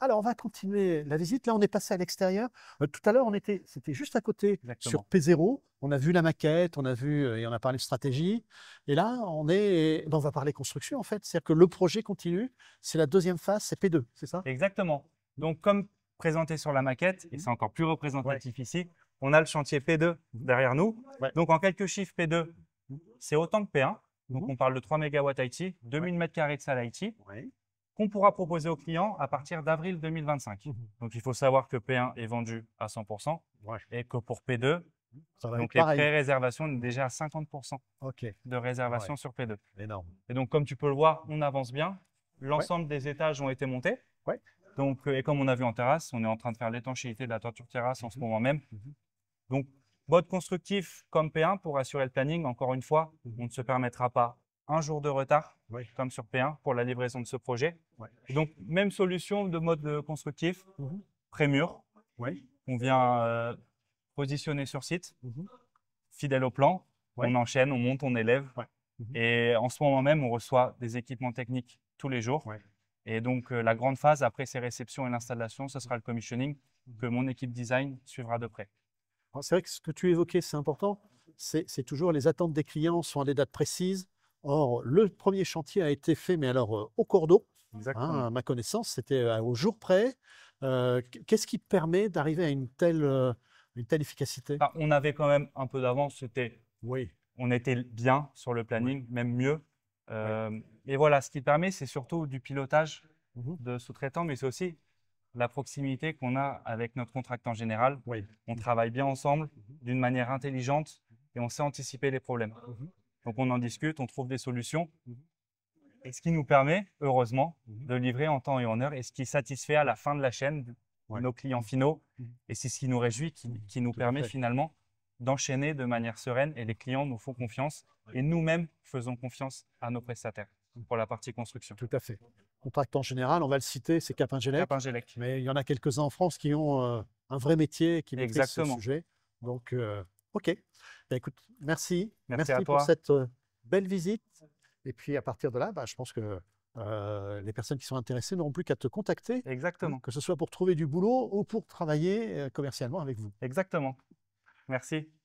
Alors, on va continuer la visite. Là, on est passé à l'extérieur. Euh, tout à l'heure, on était, c'était juste à côté, sur P0. On a vu la maquette, on a vu euh, et on a parlé de stratégie. Et là, on est, ben, on va parler construction en fait. C'est-à-dire que le projet continue. C'est la deuxième phase, c'est P2, c'est ça Exactement. Donc, comme présenté sur la maquette, et mmh. c'est encore plus représentatif ici, on a le chantier P2 derrière nous. Donc, en quelques chiffres, P2, c'est autant que P1. Mmh. Donc, on parle de 3 MW IT, 2000 m2 de salle IT qu'on pourra proposer aux clients à partir d'avril 2025. Mmh donc, il faut savoir que P1 est vendu à 100% et que pour P2, donc les pré-réservations, déjà à 50% de réservation sur P2. Énorme. Et donc, comme tu peux le voir, on avance bien. L'ensemble des étages ont été montés. Donc, euh, et comme on a vu en terrasse, on est en train de faire l'étanchéité de la toiture terrasse en mmh ce moment même. Mmh donc, mode constructif comme P1 pour assurer le planning. Encore une fois, on ne se permettra pas un jour de retard, comme sur P1, pour la livraison de ce projet. Donc, même solution de mode euh, constructif, pré mhm. prémur. On vient euh, positionner sur site, mhm. fidèle au plan. On enchaîne, on monte, on élève. Mhm. Et en ce moment même, on reçoit des équipements techniques tous les jours. Et donc, euh, la grande phase, après ces réceptions et l'installation, ce sera le commissioning que mon équipe design suivra de près. C'est vrai que ce que tu évoquais, c'est important. C'est toujours les attentes des clients sont des dates précises Or, le premier chantier a été fait, mais alors au cordeau, hein, à ma connaissance, c'était au jour près. Qu'est-ce qui permet d'arriver à une telle, une telle efficacité bah, On avait quand même un peu d'avance, c'était. Oui. On était bien sur le planning, même mieux. Et voilà, ce qui permet, c'est surtout du pilotage mmh de sous-traitants, mais c'est aussi la proximité qu'on a avec notre contractant général. Oui. On travaille bien ensemble, mmh d'une manière intelligente, et on sait anticiper les problèmes. Mmh donc on en discute, on trouve des solutions. Mmh. Et ce qui nous permet, heureusement, mmh. de livrer en temps et en heure et ce qui satisfait à la fin de la chaîne nos clients finaux. Mmh. Et c'est ce qui nous réjouit, qui, nous permet finalement d'enchaîner de manière sereine et les clients nous font confiance et nous-mêmes faisons confiance à nos prestataires pour la partie construction. Tout à fait. Contract en général, on va le citer, c'est Capingelec. Mais il y en a quelques-uns en France qui ont euh, un vrai métier, qui maîtrisent ce sujet. Donc, euh, OK. Bah, écoute, merci. Merci, pour cette euh, belle visite. Et puis à partir de là, bah, je pense que euh, les personnes qui sont intéressées n'auront plus qu'à te contacter. Exactement. Que ce soit pour trouver du boulot ou pour travailler euh, commercialement avec vous. Exactement. Merci.